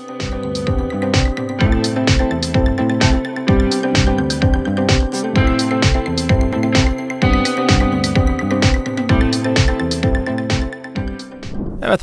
Música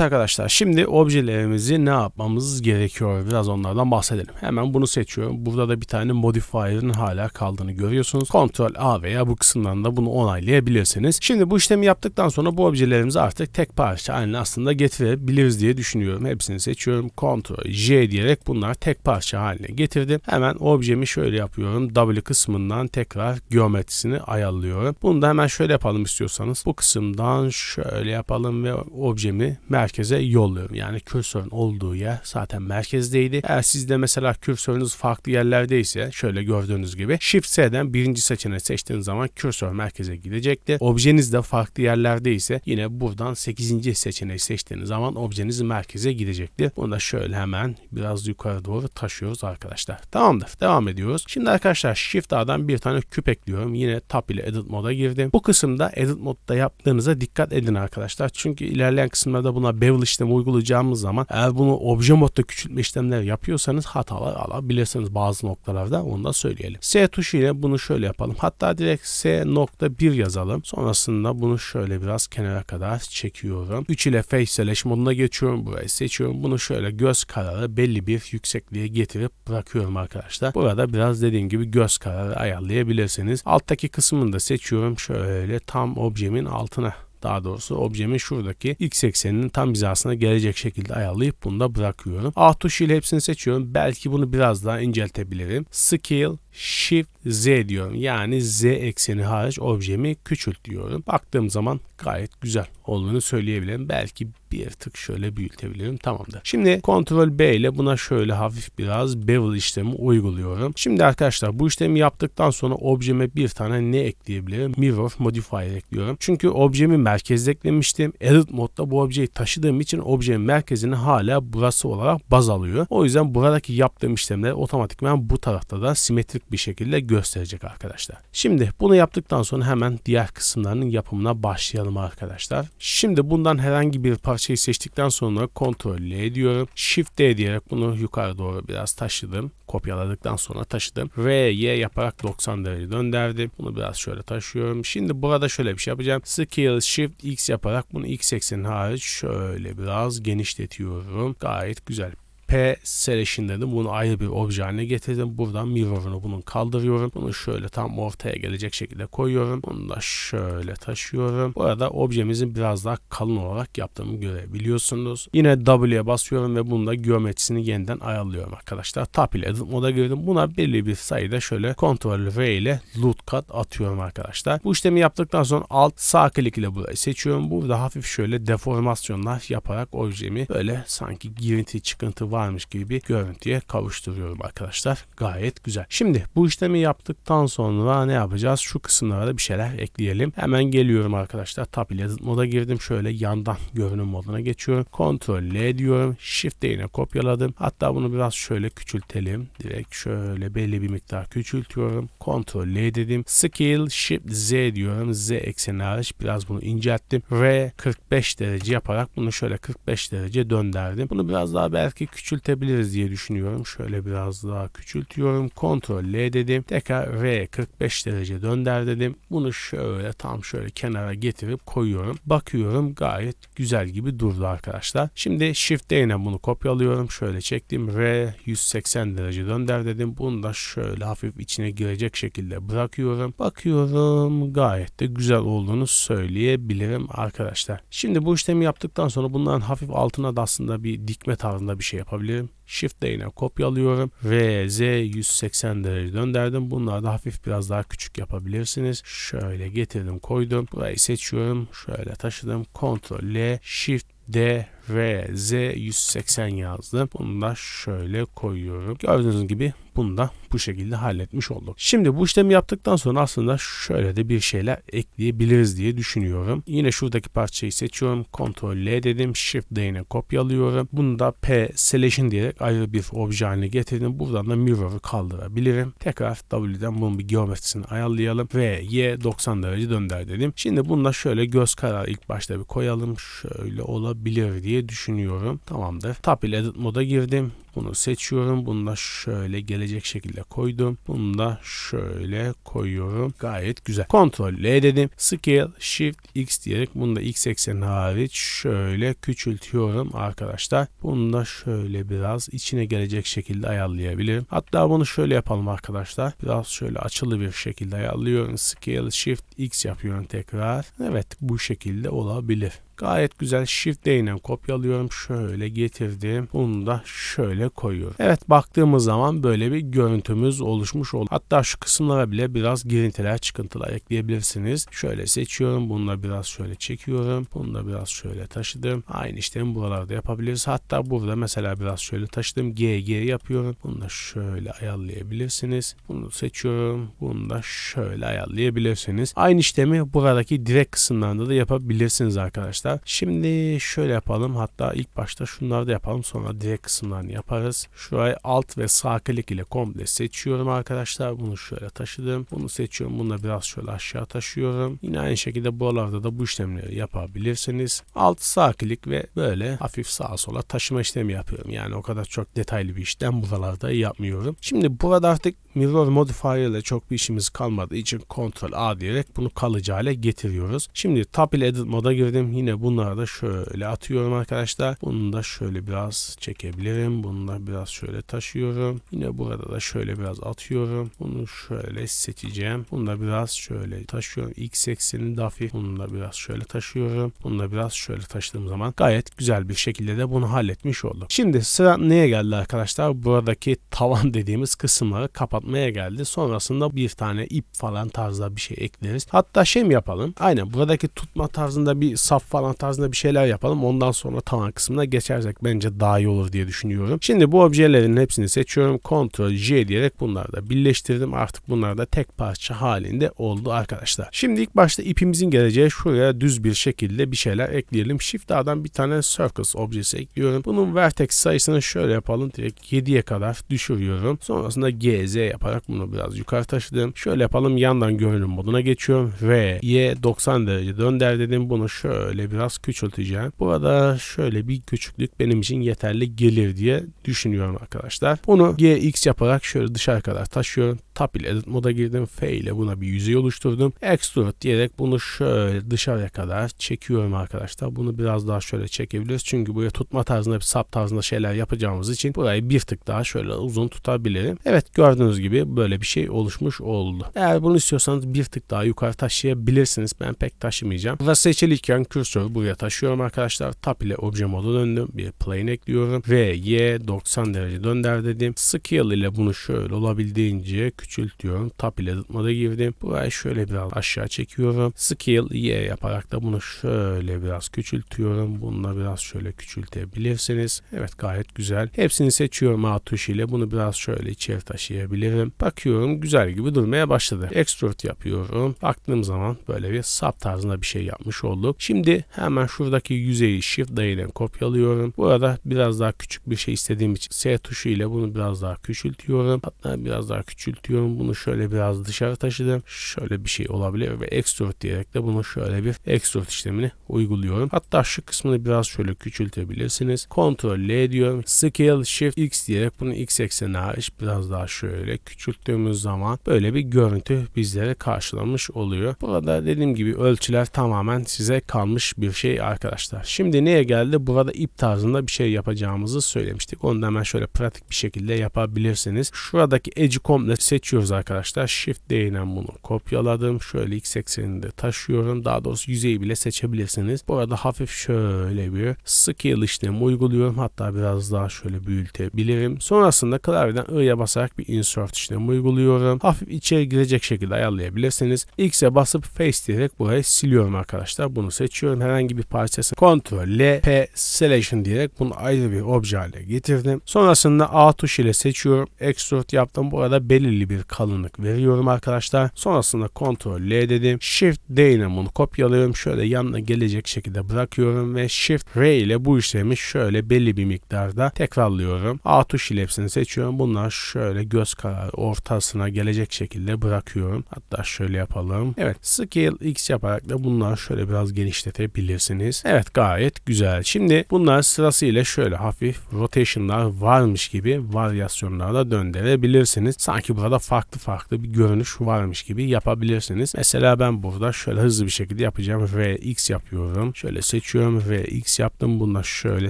arkadaşlar şimdi objelerimizi ne yapmamız gerekiyor biraz onlardan bahsedelim. Hemen bunu seçiyorum. Burada da bir tane modifier'ın hala kaldığını görüyorsunuz. Ctrl A veya bu kısımdan da bunu onaylayabilirsiniz. Şimdi bu işlemi yaptıktan sonra bu objelerimizi artık tek parça haline aslında getirebiliriz diye düşünüyorum. Hepsini seçiyorum. Ctrl J diyerek bunlar tek parça haline getirdim. Hemen objemi şöyle yapıyorum. W kısmından tekrar geometrisini ayarlıyorum. Bunu da hemen şöyle yapalım istiyorsanız. Bu kısımdan şöyle yapalım ve objemi merge merkeze yolluyorum. Yani kürsörün olduğu yer zaten merkezdeydi. Eğer sizde mesela kürsörünüz farklı yerlerdeyse şöyle gördüğünüz gibi Shift S'den birinci seçeneği seçtiğiniz zaman kürsör merkeze gidecekti Objeniz de farklı yerlerdeyse yine buradan 8. seçeneği seçtiğiniz zaman objeniz merkeze gidecekti Bunu da şöyle hemen biraz yukarı doğru taşıyoruz arkadaşlar. Tamamdır. Devam ediyoruz. Şimdi arkadaşlar Shift A'dan bir tane küp ekliyorum. Yine Tab ile Edit Mode'a girdim. Bu kısımda Edit Mode'da yaptığınıza dikkat edin arkadaşlar. Çünkü ilerleyen kısımlarda buna buna bevel işlemi uygulayacağımız zaman eğer bunu obje modda küçültme işlemleri yapıyorsanız hatalar alabilirsiniz bazı noktalarda onu da söyleyelim. S tuşu ile bunu şöyle yapalım. Hatta direkt S nokta 1 yazalım. Sonrasında bunu şöyle biraz kenara kadar çekiyorum. 3 ile face selection moduna geçiyorum. Burayı seçiyorum. Bunu şöyle göz kararı belli bir yüksekliğe getirip bırakıyorum arkadaşlar. Burada biraz dediğim gibi göz kararı ayarlayabilirsiniz. Alttaki kısmını da seçiyorum. Şöyle tam objemin altına daha doğrusu objemin şuradaki x ekseninin tam hizasına gelecek şekilde ayarlayıp bunu da bırakıyorum. A tuşu ile hepsini seçiyorum. Belki bunu biraz daha inceltebilirim. Scale Shift Z diyorum. Yani Z ekseni hariç objemi küçült diyorum. Baktığım zaman gayet güzel olduğunu söyleyebilirim. Belki bir tık şöyle büyütebilirim. Tamamdır. Şimdi Ctrl B ile buna şöyle hafif biraz bevel işlemi uyguluyorum. Şimdi arkadaşlar bu işlemi yaptıktan sonra objeme bir tane ne ekleyebilirim? Mirror Modifier ekliyorum. Çünkü objemi merkezde eklemiştim. Edit modda bu objeyi taşıdığım için objenin merkezini hala burası olarak baz alıyor. O yüzden buradaki yaptığım işlemler otomatikman bu tarafta da simetrik açık bir şekilde gösterecek arkadaşlar. Şimdi bunu yaptıktan sonra hemen diğer kısımlarının yapımına başlayalım arkadaşlar. Şimdi bundan herhangi bir parçayı seçtikten sonra Ctrl L diyorum. Shift D diyerek bunu yukarı doğru biraz taşıdım. Kopyaladıktan sonra taşıdım. R, Y yaparak 90 derece döndürdüm. Bunu biraz şöyle taşıyorum. Şimdi burada şöyle bir şey yapacağım. Scale Shift X yaparak bunu X eksenin hariç şöyle biraz genişletiyorum. Gayet güzel P serişin dedim. Bunu ayrı bir obje haline getirdim. Buradan mirror'ını bunun kaldırıyorum. Bunu şöyle tam ortaya gelecek şekilde koyuyorum. Bunu da şöyle taşıyorum. Bu arada objemizin biraz daha kalın olarak yaptığımı görebiliyorsunuz. Yine W'ye basıyorum ve bunun da geometrisini yeniden ayarlıyorum arkadaşlar. Tap ile edit moda girdim. Buna belli bir sayıda şöyle Ctrl V ile loot cut atıyorum arkadaşlar. Bu işlemi yaptıktan sonra alt sağ klik ile burayı seçiyorum. Burada hafif şöyle deformasyonlar yaparak objemi böyle sanki girinti çıkıntı var varmış gibi bir görüntüye kavuşturuyorum arkadaşlar. Gayet güzel. Şimdi bu işlemi yaptıktan sonra ne yapacağız? Şu kısımlara da bir şeyler ekleyelim. Hemen geliyorum arkadaşlar. Tab ile moda girdim. Şöyle yandan görünüm moduna geçiyorum. Ctrl L diyorum. Shift yine kopyaladım. Hatta bunu biraz şöyle küçültelim. Direkt şöyle belli bir miktar küçültüyorum. Ctrl L dedim. Scale Shift Z diyorum. Z ekseni hariç biraz bunu incelttim. R 45 derece yaparak bunu şöyle 45 derece dönderdim. Bunu biraz daha belki küçük küçültebiliriz diye düşünüyorum. Şöyle biraz daha küçültüyorum. Ctrl L dedim. Tekrar R 45 derece dönder dedim. Bunu şöyle tam şöyle kenara getirip koyuyorum. Bakıyorum gayet güzel gibi durdu arkadaşlar. Şimdi Shift D'yle bunu kopyalıyorum. Şöyle çektim. R 180 derece dönder dedim. Bunu da şöyle hafif içine girecek şekilde bırakıyorum. Bakıyorum gayet de güzel olduğunu söyleyebilirim arkadaşlar. Şimdi bu işlemi yaptıktan sonra bunların hafif altına da aslında bir dikme tarzında bir şey yapalım yapabilirim. Shift değine kopyalıyorum ve Z 180 derece döndürdüm. Bunları da hafif biraz daha küçük yapabilirsiniz. Şöyle getirdim koydum. Burayı seçiyorum. Şöyle taşıdım. Ctrl L Shift D RZ180 yazdım. Bunu da şöyle koyuyorum. Gördüğünüz gibi bunu da bu şekilde halletmiş olduk. Şimdi bu işlemi yaptıktan sonra aslında şöyle de bir şeyler ekleyebiliriz diye düşünüyorum. Yine şuradaki parçayı seçiyorum. Ctrl L dedim. Shift D'ine kopyalıyorum. Bunu da P Selection diyerek ayrı bir obje haline getirdim. Buradan da Mirror'ı kaldırabilirim. Tekrar W'den bunun bir geometrisini ayarlayalım. Ve Y 90 derece dönder dedim. Şimdi bunu da şöyle göz kararı ilk başta bir koyalım. Şöyle olabilir diye diye düşünüyorum. Tamamdır. Tapil Edit moda girdim. Bunu seçiyorum. Bunu da şöyle gelecek şekilde koydum. Bunu da şöyle koyuyorum. Gayet güzel. Ctrl L dedim. Scale Shift X diyerek bunu da X ekseni hariç şöyle küçültüyorum arkadaşlar. Bunu da şöyle biraz içine gelecek şekilde ayarlayabilirim. Hatta bunu şöyle yapalım arkadaşlar. Biraz şöyle açılı bir şekilde ayarlıyorum. Scale Shift X yapıyorum tekrar. Evet bu şekilde olabilir. Gayet güzel shift D ile kopyalıyorum. Şöyle getirdim. Bunu da şöyle koyuyorum. Evet baktığımız zaman böyle bir görüntümüz oluşmuş oldu. Hatta şu kısımlara bile biraz girintiler çıkıntılar ekleyebilirsiniz. Şöyle seçiyorum. Bunu da biraz şöyle çekiyorum. Bunu da biraz şöyle taşıdım. Aynı işlemi buralarda yapabiliriz. Hatta burada mesela biraz şöyle taşıdım. GG yapıyorum. Bunu da şöyle ayarlayabilirsiniz. Bunu seçiyorum. Bunu da şöyle ayarlayabilirsiniz. Aynı işlemi buradaki direkt kısımlarında da yapabilirsiniz arkadaşlar arkadaşlar. Şimdi şöyle yapalım. Hatta ilk başta şunları da yapalım. Sonra direkt kısımlarını yaparız. Şurayı alt ve sağ klik ile komple seçiyorum arkadaşlar. Bunu şöyle taşıdım. Bunu seçiyorum. Bunu da biraz şöyle aşağı taşıyorum. Yine aynı şekilde buralarda da bu işlemleri yapabilirsiniz. Alt sağ klik ve böyle hafif sağa sola taşıma işlemi yapıyorum. Yani o kadar çok detaylı bir işlem buralarda yapmıyorum. Şimdi burada artık mirror modifier ile çok bir işimiz kalmadığı için Ctrl A diyerek bunu kalıcı hale getiriyoruz. Şimdi tab ile edit moda girdim. Yine bunları da şöyle atıyorum arkadaşlar. Bunu da şöyle biraz çekebilirim. Bunu da biraz şöyle taşıyorum. Yine burada da şöyle biraz atıyorum. Bunu şöyle seçeceğim. Bunu da biraz şöyle taşıyorum. X eksenini dafi. Bunu da biraz şöyle taşıyorum. Bunu da biraz şöyle taşıdığım zaman gayet güzel bir şekilde de bunu halletmiş olduk. Şimdi sıra neye geldi arkadaşlar? Buradaki tavan dediğimiz kısımları kapatmaya geldi. Sonrasında bir tane ip falan tarzda bir şey ekleriz. Hatta şey mi yapalım? Aynen buradaki tutma tarzında bir saf falan falan tarzında bir şeyler yapalım. Ondan sonra tavan kısmına geçersek bence daha iyi olur diye düşünüyorum. Şimdi bu objelerin hepsini seçiyorum. Ctrl J diyerek bunları da birleştirdim. Artık bunlar da tek parça halinde oldu arkadaşlar. Şimdi ilk başta ipimizin geleceği şuraya düz bir şekilde bir şeyler ekleyelim. Shift A'dan bir tane Circus objesi ekliyorum. Bunun vertex sayısını şöyle yapalım. Direkt 7'ye kadar düşürüyorum. Sonrasında GZ yaparak bunu biraz yukarı taşıdım. Şöyle yapalım. Yandan görünüm moduna geçiyorum. V, Y 90 derece dönder dedim. Bunu şöyle sayıyı biraz küçülteceğim. Burada şöyle bir küçüklük benim için yeterli gelir diye düşünüyorum arkadaşlar. Bunu gx yaparak şöyle dışarı kadar taşıyorum. Tab ile edit moda girdim. F ile buna bir yüzey oluşturdum. Extrude diyerek bunu şöyle dışarıya kadar çekiyorum arkadaşlar. Bunu biraz daha şöyle çekebiliriz. Çünkü buraya tutma tarzında bir sap tarzında şeyler yapacağımız için burayı bir tık daha şöyle uzun tutabilirim. Evet gördüğünüz gibi böyle bir şey oluşmuş oldu. Eğer bunu istiyorsanız bir tık daha yukarı taşıyabilirsiniz. Ben pek taşımayacağım. Ve seçilirken kürsür klasörü buraya taşıyorum arkadaşlar. Tap ile obje modu döndüm. Bir plane ekliyorum. Ve Y 90 derece dönder dedim. Scale ile bunu şöyle olabildiğince küçültüyorum. Tap ile zıtmada girdim. Burayı şöyle biraz aşağı çekiyorum. Scale Y yaparak da bunu şöyle biraz küçültüyorum. Bununla biraz şöyle küçültebilirsiniz. Evet gayet güzel. Hepsini seçiyorum A tuşu ile. Bunu biraz şöyle içeri taşıyabilirim. Bakıyorum güzel gibi durmaya başladı. Extrude yapıyorum. Baktığım zaman böyle bir sap tarzında bir şey yapmış olduk. Şimdi Hemen şuradaki yüzeyi Shift ile kopyalıyorum. Burada biraz daha küçük bir şey istediğim için S tuşu ile bunu biraz daha küçültüyorum. Hatta biraz daha küçültüyorum. Bunu şöyle biraz dışarı taşıdım. Şöyle bir şey olabilir ve Extrude diyerek de bunu şöyle bir Extrude işlemini uyguluyorum. Hatta şu kısmını biraz şöyle küçültebilirsiniz. Ctrl L diyorum. Scale Shift X diyerek bunu X ekseni hariç biraz daha şöyle küçülttüğümüz zaman böyle bir görüntü bizlere karşılamış oluyor. Burada dediğim gibi ölçüler tamamen size kalmış bir şey arkadaşlar. Şimdi neye geldi? Burada ip tarzında bir şey yapacağımızı söylemiştik. Onu da hemen şöyle pratik bir şekilde yapabilirsiniz. Şuradaki edge komple seçiyoruz arkadaşlar. Shift değinen bunu kopyaladım. Şöyle x eksenini de taşıyorum. Daha doğrusu yüzeyi bile seçebilirsiniz. burada hafif şöyle bir scale işlemi uyguluyorum. Hatta biraz daha şöyle büyütebilirim. Sonrasında klavyeden I'ya basarak bir insert işlemi uyguluyorum. Hafif içeri girecek şekilde ayarlayabilirsiniz. X'e basıp face diyerek burayı siliyorum arkadaşlar. Bunu seçiyorum. Her herhangi bir parçası Ctrl L P Selection diyerek bunu ayrı bir obje hale getirdim. Sonrasında A tuş ile seçiyorum. Extrude yaptım. Burada belirli bir kalınlık veriyorum arkadaşlar. Sonrasında Ctrl L dedim. Shift D ile bunu kopyalıyorum. Şöyle yanına gelecek şekilde bırakıyorum ve Shift R ile bu işlemi şöyle belli bir miktarda tekrarlıyorum. A tuş ile hepsini seçiyorum. Bunlar şöyle göz kararı ortasına gelecek şekilde bırakıyorum. Hatta şöyle yapalım. Evet Scale X yaparak da bunları şöyle biraz genişletebilirim yapabilirsiniz. Evet gayet güzel. Şimdi bunlar sırasıyla şöyle hafif rotation'lar varmış gibi varyasyonlarla döndürebilirsiniz. Sanki burada farklı farklı bir görünüş varmış gibi yapabilirsiniz. Mesela ben burada şöyle hızlı bir şekilde yapacağım. vx yapıyorum. Şöyle seçiyorum. vx yaptım. Bununla şöyle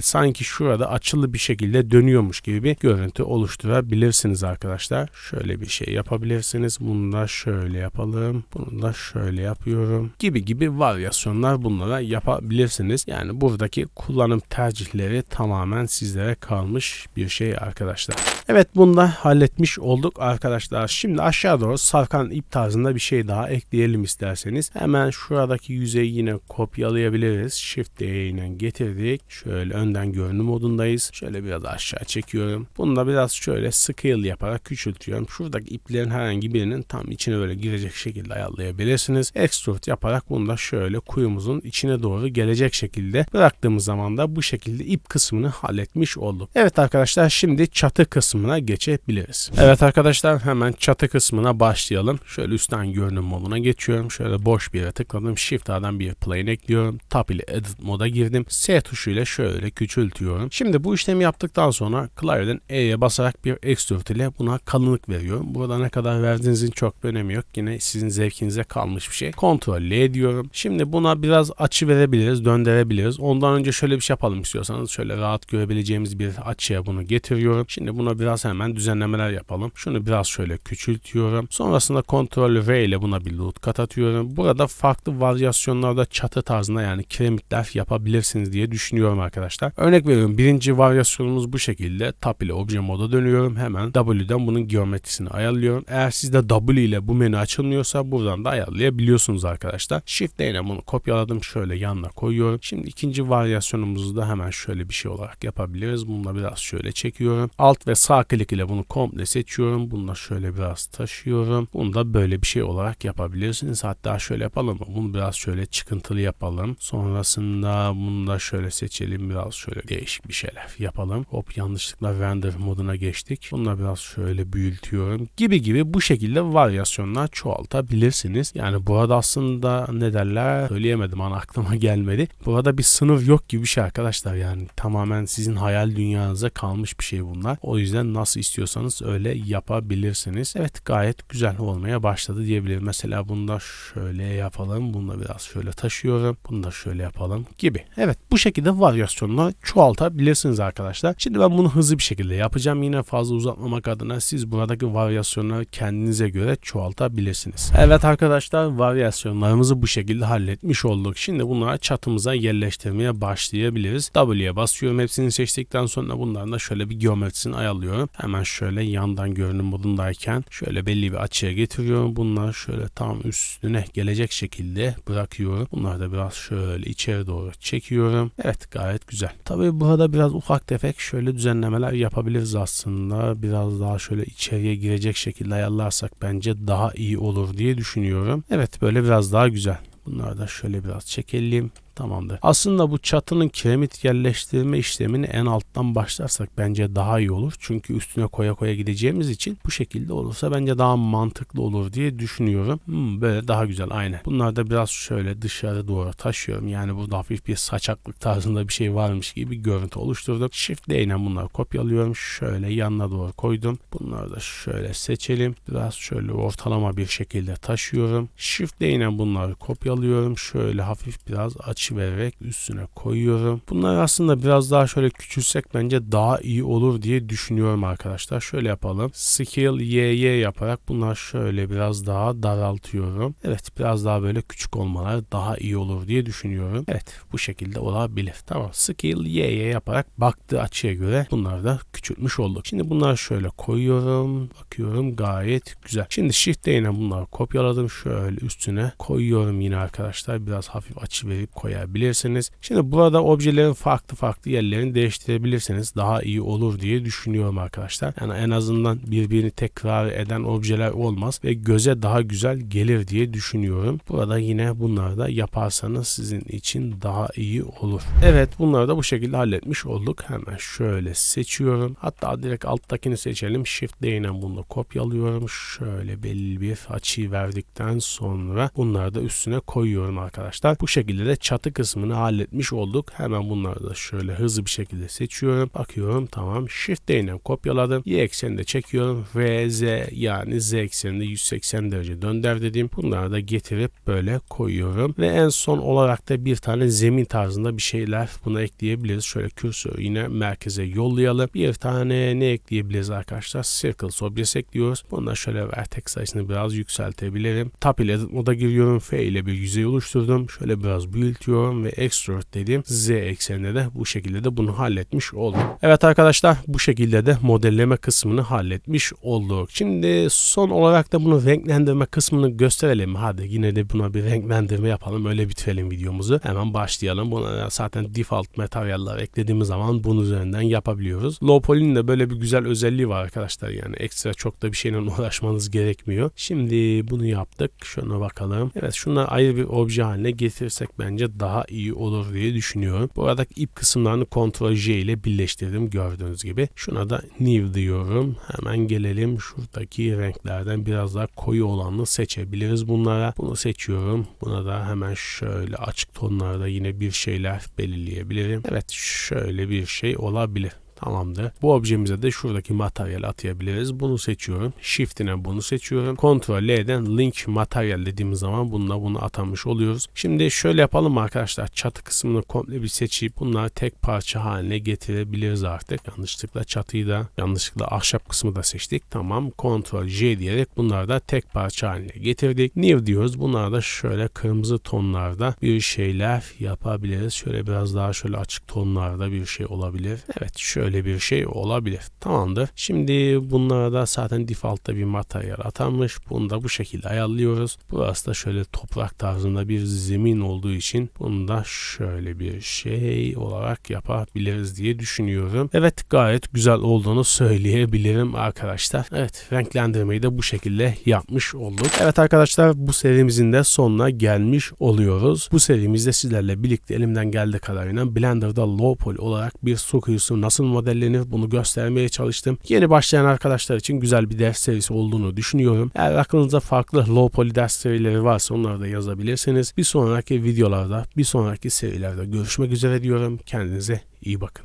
sanki şurada açılı bir şekilde dönüyormuş gibi bir görüntü oluşturabilirsiniz arkadaşlar. Şöyle bir şey yapabilirsiniz. Bunu da şöyle yapalım. Bunu da şöyle yapıyorum. Gibi gibi varyasyonlar bunlara yapabilirsiniz yapabilirsiniz. Yani buradaki kullanım tercihleri tamamen sizlere kalmış bir şey arkadaşlar. Evet bunu da halletmiş olduk arkadaşlar. Şimdi aşağı doğru sarkan ip tarzında bir şey daha ekleyelim isterseniz. Hemen şuradaki yüzeyi yine kopyalayabiliriz. Shift değeğine getirdik. Şöyle önden görünüm modundayız. Şöyle biraz aşağı çekiyorum. Bunu da biraz şöyle scale yaparak küçültüyorum. Şuradaki iplerin herhangi birinin tam içine böyle girecek şekilde ayarlayabilirsiniz. Extrude yaparak bunu da şöyle kuyumuzun içine doğru doğru gelecek şekilde bıraktığımız zaman da bu şekilde ip kısmını halletmiş olduk. Evet arkadaşlar şimdi çatı kısmına geçebiliriz. Evet arkadaşlar hemen çatı kısmına başlayalım. Şöyle üstten görünüm moduna geçiyorum. Şöyle boş bir yere tıkladım. Shift A'dan bir plane ekliyorum. Tab ile Edit moda girdim. S tuşuyla şöyle küçültüyorum. Şimdi bu işlemi yaptıktan sonra klavyeden E'ye basarak bir extrude ile buna kalınlık veriyorum. Burada ne kadar verdiğinizin çok önemi yok. Yine sizin zevkinize kalmış bir şey. Ctrl L diyorum. Şimdi buna biraz açı ve çevirebiliriz, döndürebiliriz. Ondan önce şöyle bir şey yapalım istiyorsanız. Şöyle rahat görebileceğimiz bir açıya bunu getiriyorum. Şimdi buna biraz hemen düzenlemeler yapalım. Şunu biraz şöyle küçültüyorum. Sonrasında Ctrl V ile buna bir loot kat atıyorum. Burada farklı varyasyonlarda çatı tarzında yani kiremitler yapabilirsiniz diye düşünüyorum arkadaşlar. Örnek veriyorum birinci varyasyonumuz bu şekilde. Tap ile obje moda dönüyorum. Hemen W'den bunun geometrisini ayarlıyorum. Eğer sizde W ile bu menü açılmıyorsa buradan da ayarlayabiliyorsunuz arkadaşlar. Shift ile bunu kopyaladım şöyle yanına koyuyorum. Şimdi ikinci varyasyonumuzu da hemen şöyle bir şey olarak yapabiliriz. Bununla biraz şöyle çekiyorum. Alt ve sağ klik ile bunu komple seçiyorum. Bununla şöyle biraz taşıyorum. Bunu da böyle bir şey olarak yapabilirsiniz. Hatta şöyle yapalım Bunu biraz şöyle çıkıntılı yapalım. Sonrasında bunu da şöyle seçelim. Biraz şöyle değişik bir şeyler yapalım. Hop yanlışlıkla render moduna geçtik. Bununla biraz şöyle büyütüyorum. Gibi gibi bu şekilde varyasyonlar çoğaltabilirsiniz. Yani burada aslında ne derler söyleyemedim an aklıma aklıma gelmedi. Burada bir sınıf yok gibi bir şey arkadaşlar yani tamamen sizin hayal dünyanıza kalmış bir şey bunlar. O yüzden nasıl istiyorsanız öyle yapabilirsiniz. Evet gayet güzel olmaya başladı diyebilirim. Mesela bunu da şöyle yapalım. Bunu da biraz şöyle taşıyorum. Bunu da şöyle yapalım gibi. Evet bu şekilde varyasyonunu çoğaltabilirsiniz arkadaşlar. Şimdi ben bunu hızlı bir şekilde yapacağım. Yine fazla uzatmamak adına siz buradaki varyasyonları kendinize göre çoğaltabilirsiniz. Evet arkadaşlar varyasyonlarımızı bu şekilde halletmiş olduk. Şimdi bunu bunlara çatımıza yerleştirmeye başlayabiliriz. W'ye basıyorum hepsini seçtikten sonra bunların da şöyle bir geometrisini ayarlıyorum. Hemen şöyle yandan görünüm modundayken şöyle belli bir açıya getiriyorum. Bunlar şöyle tam üstüne gelecek şekilde bırakıyorum. Bunları da biraz şöyle içeri doğru çekiyorum. Evet gayet güzel. Tabi burada biraz ufak tefek şöyle düzenlemeler yapabiliriz aslında. Biraz daha şöyle içeriye girecek şekilde ayarlarsak bence daha iyi olur diye düşünüyorum. Evet böyle biraz daha güzel. Bunları da şöyle biraz çekelim. Tamamdır. Aslında bu çatının kiremit yerleştirme işlemini en alttan başlarsak bence daha iyi olur. Çünkü üstüne koya koya gideceğimiz için bu şekilde olursa bence daha mantıklı olur diye düşünüyorum. Hmm, böyle daha güzel aynı. Bunlar da biraz şöyle dışarı doğru taşıyorum. Yani burada hafif bir saçaklık tarzında bir şey varmış gibi bir görüntü oluşturduk. Shift ile bunları kopyalıyorum. Şöyle yanına doğru koydum. Bunları da şöyle seçelim. Biraz şöyle ortalama bir şekilde taşıyorum. Shift ile bunları kopyalıyorum. Şöyle hafif biraz aç iç vererek üstüne koyuyorum. Bunları aslında biraz daha şöyle küçülsek bence daha iyi olur diye düşünüyorum arkadaşlar. Şöyle yapalım. Scale YY yaparak bunları şöyle biraz daha daraltıyorum. Evet biraz daha böyle küçük olmalar daha iyi olur diye düşünüyorum. Evet bu şekilde olabilir. Tamam. Scale YY yaparak baktığı açıya göre bunları da küçültmüş olduk. Şimdi bunları şöyle koyuyorum. Bakıyorum gayet güzel. Şimdi Shift ile bunları kopyaladım. Şöyle üstüne koyuyorum yine arkadaşlar. Biraz hafif açı verip koyuyorum koyabilirsiniz. Şimdi burada objelerin farklı farklı yerlerini değiştirebilirseniz daha iyi olur diye düşünüyorum arkadaşlar. Yani en azından birbirini tekrar eden objeler olmaz ve göze daha güzel gelir diye düşünüyorum. Burada yine bunları da yaparsanız sizin için daha iyi olur. Evet bunları da bu şekilde halletmiş olduk. Hemen şöyle seçiyorum. Hatta direkt alttakini seçelim. Shift değinen bunu da kopyalıyorum. Şöyle belli bir açıyı verdikten sonra bunları da üstüne koyuyorum arkadaşlar. Bu şekilde de çatı artı kısmını halletmiş olduk. Hemen bunları da şöyle hızlı bir şekilde seçiyorum. Bakıyorum tamam. Shift değinen kopyaladım. Y eksenini de çekiyorum. V, Z yani Z eksenini 180 derece dönder dedim. Bunları da getirip böyle koyuyorum. Ve en son olarak da bir tane zemin tarzında bir şeyler buna ekleyebiliriz. Şöyle kürsörü yine merkeze yollayalım. Bir tane ne ekleyebiliriz arkadaşlar? Circle objesi ekliyoruz. Bundan şöyle vertex sayısını biraz yükseltebilirim. Tap ile moda giriyorum. F ile bir yüzey oluşturdum. Şöyle biraz büyütüyorum extrude ve extrude dediğim z ekseninde de bu şekilde de bunu halletmiş oldum. Evet arkadaşlar bu şekilde de modelleme kısmını halletmiş olduk. Şimdi son olarak da bunu renklendirme kısmını gösterelim. Hadi yine de buna bir renklendirme yapalım. Öyle bitirelim videomuzu. Hemen başlayalım. Buna zaten default materyaller eklediğimiz zaman bunun üzerinden yapabiliyoruz. Low Poly'nin de böyle bir güzel özelliği var arkadaşlar. Yani ekstra çok da bir şeyle uğraşmanız gerekmiyor. Şimdi bunu yaptık. Şuna bakalım. Evet şunları ayrı bir obje haline getirsek bence daha iyi olur diye düşünüyorum. Bu arada ip kısımlarını Ctrl J ile birleştirdim gördüğünüz gibi. Şuna da new diyorum. Hemen gelelim şuradaki renklerden biraz daha koyu olanını seçebiliriz bunlara. Bunu seçiyorum. Buna da hemen şöyle açık tonlarda yine bir şeyler belirleyebilirim. Evet şöyle bir şey olabilir. Tamamdır. Bu objemize de şuradaki materyal atayabiliriz. Bunu seçiyorum. Shift'ine bunu seçiyorum. Ctrl L'den link materyal dediğimiz zaman bununla bunu atamış oluyoruz. Şimdi şöyle yapalım arkadaşlar. Çatı kısmını komple bir seçip bunları tek parça haline getirebiliriz artık. Yanlışlıkla çatıyı da yanlışlıkla ahşap kısmı da seçtik. Tamam. Ctrl J diyerek bunları da tek parça haline getirdik. New diyoruz. Bunlar da şöyle kırmızı tonlarda bir şeyler yapabiliriz. Şöyle biraz daha şöyle açık tonlarda bir şey olabilir. Evet şöyle böyle bir şey olabilir. Tamamdır. Şimdi bunlara da zaten defaultta bir materyal atanmış. Bunu da bu şekilde ayarlıyoruz. Burası da şöyle toprak tarzında bir zemin olduğu için bunu da şöyle bir şey olarak yapabiliriz diye düşünüyorum. Evet gayet güzel olduğunu söyleyebilirim arkadaşlar. Evet renklendirmeyi de bu şekilde yapmış olduk. Evet arkadaşlar bu serimizin de sonuna gelmiş oluyoruz. Bu serimizde sizlerle birlikte elimden geldiği kadarıyla Blender'da low poly olarak bir su kuyusu nasıl modellerini bunu göstermeye çalıştım. Yeni başlayan arkadaşlar için güzel bir ders serisi olduğunu düşünüyorum. Eğer aklınızda farklı low poly ders serileri varsa onları da yazabilirsiniz. Bir sonraki videolarda, bir sonraki serilerde görüşmek üzere diyorum. Kendinize iyi bakın.